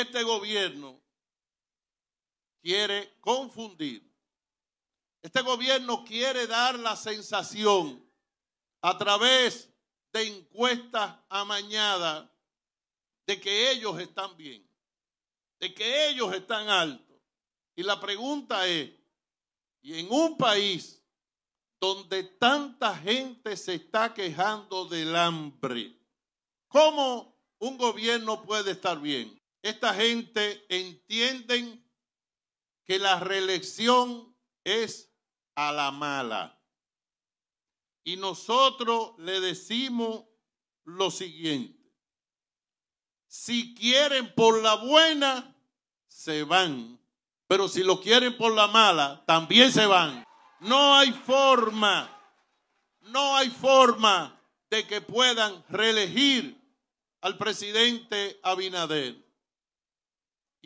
este gobierno quiere confundir. Este gobierno quiere dar la sensación a través de encuestas amañadas de que ellos están bien, de que ellos están altos. Y la pregunta es, y en un país donde tanta gente se está quejando del hambre, ¿cómo un gobierno puede estar bien? esta gente entienden que la reelección es a la mala. Y nosotros le decimos lo siguiente. Si quieren por la buena, se van. Pero si lo quieren por la mala, también se van. No hay forma, no hay forma de que puedan reelegir al presidente Abinader.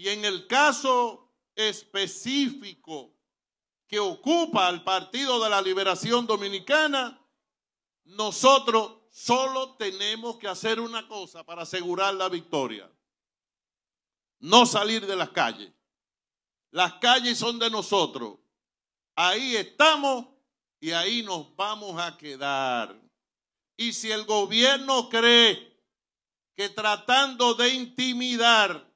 Y en el caso específico que ocupa al Partido de la Liberación Dominicana, nosotros solo tenemos que hacer una cosa para asegurar la victoria. No salir de las calles. Las calles son de nosotros. Ahí estamos y ahí nos vamos a quedar. Y si el gobierno cree que tratando de intimidar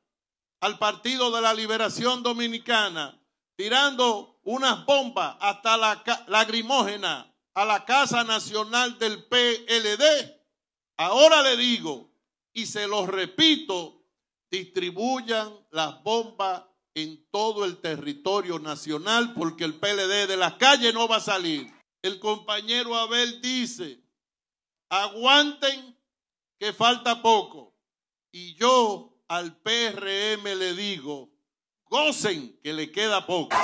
al Partido de la Liberación Dominicana, tirando unas bombas hasta la lagrimógena a la Casa Nacional del PLD, ahora le digo, y se los repito, distribuyan las bombas en todo el territorio nacional porque el PLD de las calles no va a salir. El compañero Abel dice, aguanten que falta poco. Y yo al PRM le digo, gocen que le queda poco.